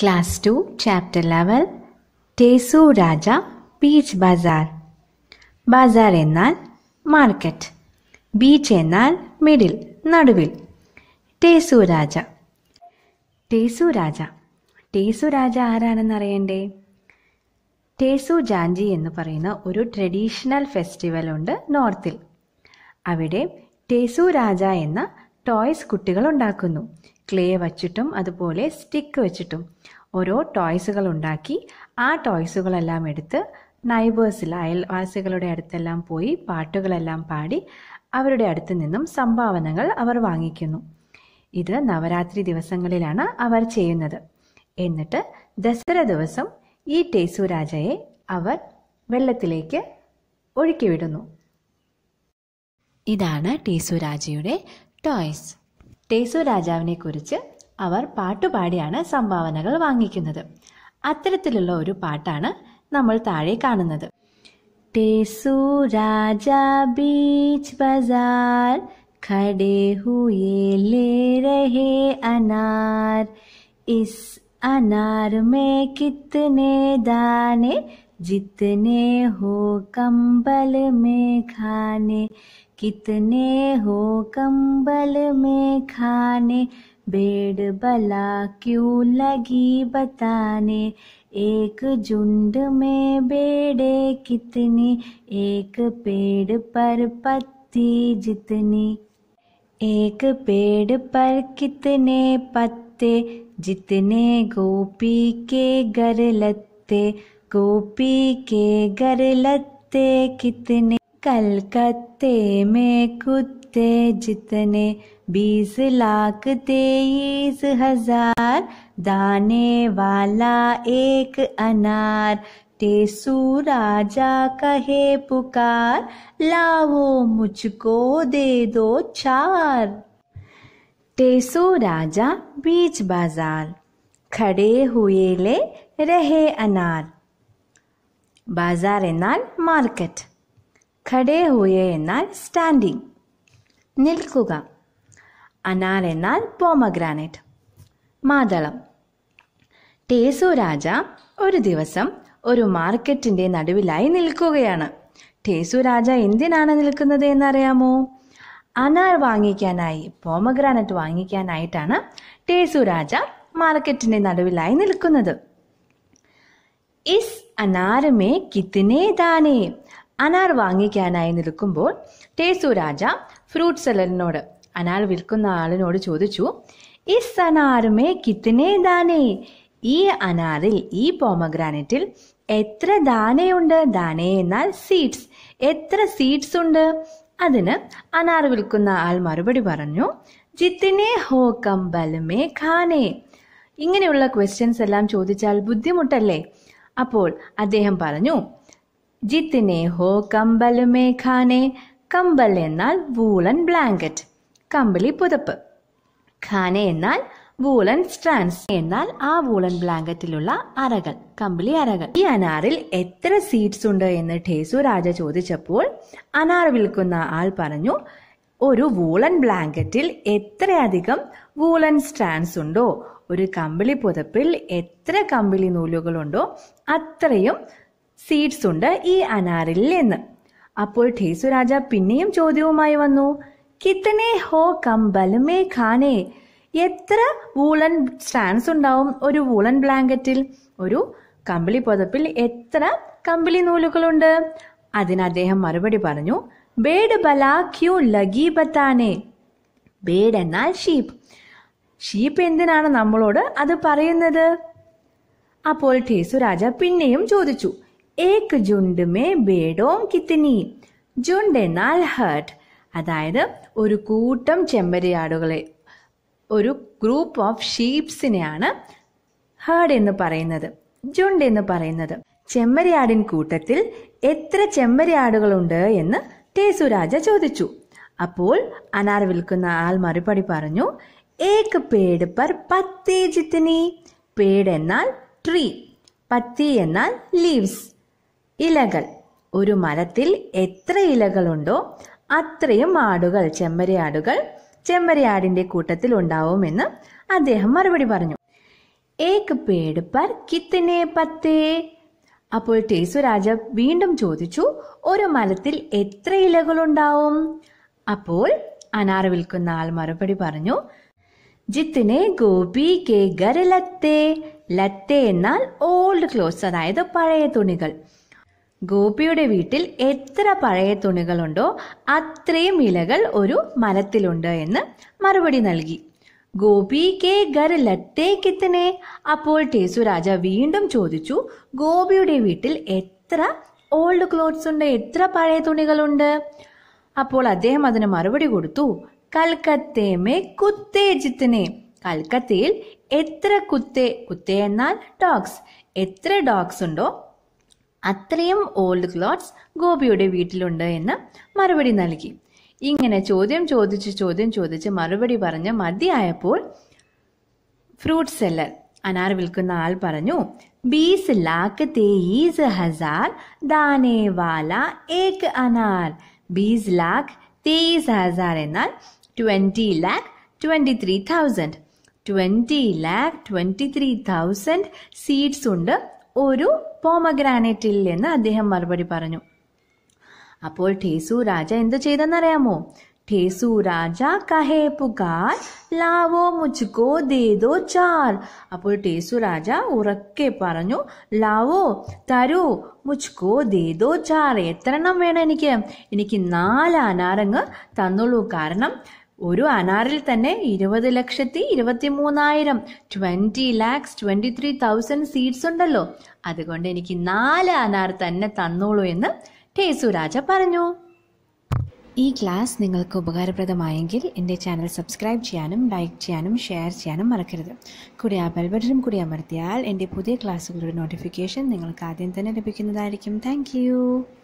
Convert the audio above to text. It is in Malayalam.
ക്ലാസ് 2, ചാപ്റ്റർ 11 ടേസു രാജ ബീച്ച് ബസാർ ബസാർ എന്നാൽ മാർക്കറ്റ് ബീച്ച് എന്നാൽ മിഡിൽ നടുവിൽ ടേസു രാജ ടേസു രാജ ടേസു രാജ ആരാണെന്ന് അറിയണ്ടേ ടേസു ജാഞ്ചി എന്ന് പറയുന്ന ഒരു ട്രഡീഷണൽ ഫെസ്റ്റിവൽ ഉണ്ട് നോർത്തിൽ അവിടെ ടേസു രാജ എന്ന ടോയ്സ് കുട്ടികൾ ഉണ്ടാക്കുന്നു ക്ലേ വച്ചിട്ടും അതുപോലെ സ്റ്റിക്ക് വെച്ചിട്ടും ഓരോ ടോയ്സുകൾ ഉണ്ടാക്കി ആ ടോയ്സുകളെല്ലാം എടുത്ത് നൈബേഴ്സിൽ അയൽവാസികളുടെ അടുത്തെല്ലാം പോയി പാട്ടുകളെല്ലാം പാടി അവരുടെ അടുത്ത് നിന്നും സംഭാവനകൾ അവർ വാങ്ങിക്കുന്നു ഇത് നവരാത്രി ദിവസങ്ങളിലാണ് അവർ ചെയ്യുന്നത് എന്നിട്ട് ദസറ ദിവസം ഈ ടേസു രാജയെ അവർ വെള്ളത്തിലേക്ക് ഒഴുക്കിവിടുന്നു ഇതാണ് ടേസു രാജയുടെ ടോയ്സ് ടേസു രാജാവിനെ കുറിച്ച് അവർ പാട്ടുപാടിയാണ് സംഭാവനകൾ വാങ്ങിക്കുന്നത് അത്തരത്തിലുള്ള ഒരു പാട്ടാണ് നമ്മൾ താഴെ കാണുന്നത് टेसु राजा बीच बाजार खड़े हुए ले रहे अनार इस अनार में कितने जितने हो कंबल में खाने कितने हो कंबल में खाने बेड़ बला क्यों लगी बताने एक झुंड में बेड़े कितनी एक पेड़ पर पत्ती जितनी एक पेड़ पर कितने पत्ते जितने गोपी के गर लत्ते गोपी के लत्ते कितने कलकत्ते में कुत्ते जितने बीस लाख तेईस हजार दाने वाला एक अनार टेसु राजा कहे पुकार लाओ मुझको दे दो चार टेसु राजा बीच बाजार खड़े हुए ले रहे अनार ബസാർ എന്നാൽ മാർക്കറ്റ് ഖഡേ ഹുയെ എന്നാൽ സ്റ്റാൻഡിംഗ് നിൽക്കുക അനാർ എന്നാൽ പോമഗ്രാനൈറ്റ് മാതളം ടേസു രാജ ഒരു ദിവസം ഒരു മാർക്കറ്റിൻ്റെ നടുവിലായി നിൽക്കുകയാണ് ടേസു രാജ എന്തിനാണ് നിൽക്കുന്നത് എന്നറിയാമോ അനാർ വാങ്ങിക്കാനായി പോമഗ്രാനറ്റ് വാങ്ങിക്കാനായിട്ടാണ് ടേസു രാജ മാർക്കറ്റിൻ്റെ നടുവിലായി നിൽക്കുന്നത് ഇസ് അനാറുമേ കിത്തിനേ ദാനേ അനാർ വാങ്ങിക്കാനായി നിൽക്കുമ്പോൾ ടേസു രാജ ഫ്രൂട്ട് സെല്ലറിനോട് അനാർ വിൽക്കുന്ന ആളിനോട് ചോദിച്ചു ഇസ് അനാറുമേ കിത്തിനേ ദാനേ ഈ അനാറിൽ ഈ പോമഗ്രാനറ്റിൽ എത്ര ദാനയുണ്ട് ദാനേ എന്നാൽ സീഡ്സ് എത്ര സീഡ്സ് ഉണ്ട് അതിന് അനാർ വിൽക്കുന്ന ആൾ മറുപടി പറഞ്ഞു ജിത്തിനെ ഹോ കമ്പലുമേ ഖാനേ ഇങ്ങനെയുള്ള ക്വസ്റ്റ്യൻസ് എല്ലാം ചോദിച്ചാൽ ബുദ്ധിമുട്ടല്ലേ അപ്പോൾ അദ്ദേഹം പറഞ്ഞു ജിത്തിനെ ഹോ കമ്പലുമേ ഖാനെ കമ്പൽ എന്നാൽ വൂളൻ ബ്ലാങ്കറ്റ് കമ്പിളി പുതപ്പ് ഖാനെ എന്നാൽ വൂളൻ സ്ട്രാൻസ് എന്നാൽ ആ വൂളൻ ബ്ലാങ്കറ്റിലുള്ള അറകൾ കമ്പിളി അറകൾ ഈ അനാറിൽ എത്ര സീഡ്സ് ഉണ്ട് എന്ന് ഠേസു രാജ ചോദിച്ചപ്പോൾ അനാർ വിൽക്കുന്ന ആൾ പറഞ്ഞു ഒരു വൂളൻ ബ്ലാങ്കറ്റിൽ എത്രയധികം വൂളൻ സ്ട്രാൻസ് ഉണ്ടോ ഒരു കമ്പിളി പുതപ്പിൽ എത്ര കമ്പിളി നൂലുകളുണ്ടോ അത്രയും സീഡ്സ് ഉണ്ട് ഈ അനാറിൽ എന്ന് അപ്പോൾ ഠേസു രാജ പിന്നെയും ചോദ്യവുമായി വന്നു കിത്തനെ ഹോ കമ്പലുമേ ഖാനേ എത്ര വൂളൻ സ്റ്റാൻഡ്സ് ഉണ്ടാവും ഒരു വൂളൻ ബ്ലാങ്കറ്റിൽ ഒരു കമ്പിളി പുതപ്പിൽ എത്ര കമ്പിളി നൂലുകളുണ്ട് അതിന് അദ്ദേഹം മറുപടി പറഞ്ഞു ബേഡ് ബലാ ക്യൂ ലഗി ബത്താനെ ബേഡ് എന്നാൽ ഷീപ്പ് ഷീപ്പ് എന്തിനാണ് നമ്മളോട് അത് പറയുന്നത് അപ്പോൾ രാജ പിന്നെയും ചോദിച്ചു ഏക് ജുണ്ട് മേ ബേഡോം കിത്തിനി ജുണ്ട് എന്നാൽ ഹേർട്ട് അതായത് ഒരു കൂട്ടം ചെമ്പരിയാടുകളെ ഒരു ഗ്രൂപ്പ് ഓഫ് ഷീപ്സിനെയാണ് ഹേർഡ് എന്ന് പറയുന്നത് ജുണ്ട് എന്ന് പറയുന്നത് ചെമ്മരിയാടിൻ കൂട്ടത്തിൽ എത്ര ചെമ്മരിയാടുകളുണ്ട് എന്ന് രാജ ചോദിച്ചു അപ്പോൾ അനാർ വിൽക്കുന്ന ആൾ മറുപടി പറഞ്ഞു ഏക്ക് പേട് പർ പത്തേ ജിത്തിനി പേട് എന്നാൽ ട്രീ പത്തി എന്നാൽ ലീവ്സ് ഇലകൾ ഒരു മരത്തിൽ എത്ര ഇലകളുണ്ടോ അത്രയും ആടുകൾ ചെമ്മരിയാടുകൾ ചെമ്മരിയാടിന്റെ കൂട്ടത്തിൽ ഉണ്ടാവുമെന്ന് അദ്ദേഹം മറുപടി പറഞ്ഞു ഏക്ക് പേട് പർ കിത്തിനെ പത്തേ അപ്പോൾ രാജ വീണ്ടും ചോദിച്ചു ഒരു മരത്തിൽ എത്ര ഇലകളുണ്ടാവും അപ്പോൾ അനാർ വിൽക്കുന്ന ആൾ മറുപടി പറഞ്ഞു ജിത്തിനെ ഗോപി കെ ഗര ലത്തെ ലത്തേ എന്നാൽ ഓൾഡ് ക്ലോത്ത്സ് അതായത് പഴയ തുണികൾ ഗോപിയുടെ വീട്ടിൽ എത്ര പഴയ തുണികളുണ്ടോ അത്രയും ഇലകൾ ഒരു മരത്തിലുണ്ട് എന്ന് മറുപടി നൽകി ഗോപി കെ ഗർ ലത്തേ കിത്തനെ അപ്പോൾ രാജ വീണ്ടും ചോദിച്ചു ഗോപിയുടെ വീട്ടിൽ എത്ര ഓൾഡ് ക്ലോത്ത്സ് ഉണ്ട് എത്ര പഴയ തുണികളുണ്ട് അപ്പോൾ അദ്ദേഹം അതിന് മറുപടി കൊടുത്തു കൽക്കത്തേ മേ കുത്തേ ജിത്തനെ കൽക്കത്തയിൽ എത്ര കുത്തേ കുത്തേ എന്നാൽ ഡോഗ്സ് എത്ര ഡോഗ്സ് ഉണ്ടോ അത്രയും ഓൾഡ് ക്ലോത്ത്സ് ഗോപിയുടെ വീട്ടിലുണ്ട് എന്ന് മറുപടി നൽകി ഇങ്ങനെ ചോദ്യം ചോദിച്ച് ചോദ്യം ചോദിച്ച് മറുപടി പറഞ്ഞ് മതിയായപ്പോൾ ഫ്രൂട്ട് സെല്ലർ അനാർ വിൽക്കുന്ന ആൾ പറഞ്ഞു ബീസ് ലാക്ക് തേയീസ് ഹസാർ ദാനേ വാല ഏക് അനാർ ബീസ് ലാക്ക് തേയീസ് ഹസാർ എന്നാൽ twenty lakh twenty three thousand twenty lakh twenty three thousand seeds ഉണ്ട് ഒരു പോമഗ്രാനേറ്റിൽ എന്ന് അദ്ദേഹം മറുപടി പറഞ്ഞു അപ്പോൾ ടേസു രാജ എന്ത് ചെയ്തെന്നറിയാമോ ടേസു രാജ കഹേ പുകാർ ലാവോ മുച്ചുക്കോ ദേദോ ചാർ അപ്പോൾ ടേസു രാജ ഉറക്കെ പറഞ്ഞു ലാവോ തരൂ മുച്ചുക്കോ ദേദോ ചാർ എത്ര എണ്ണം വേണം എനിക്ക് എനിക്ക് നാല് അനാരങ്ങ് തന്നുള്ളൂ കാരണം ഒരു അനാറിൽ തന്നെ ഇരുപത് ലക്ഷത്തി ഇരുപത്തി മൂന്നായിരം twenty lakhs twenty three thousand seeds ഉണ്ടല്ലോ അതുകൊണ്ട് എനിക്ക് നാല് അനാർ തന്നെ തന്നോളൂ എന്ന് ടേസു രാജ പറഞ്ഞു ഈ ക്ലാസ് നിങ്ങൾക്ക് ഉപകാരപ്രദമായെങ്കിൽ എൻ്റെ ചാനൽ സബ്സ്ക്രൈബ് ചെയ്യാനും ലൈക്ക് ചെയ്യാനും ഷെയർ ചെയ്യാനും മറക്കരുത് കൂടി ആ ബെൽബട്ടനും കൂടി അമർത്തിയാൽ എൻ്റെ പുതിയ ക്ലാസ്സുകളുടെ നോട്ടിഫിക്കേഷൻ നിങ്ങൾക്ക് ആദ്യം തന്നെ ലഭിക്കുന്നതായിരിക്കും താങ്ക്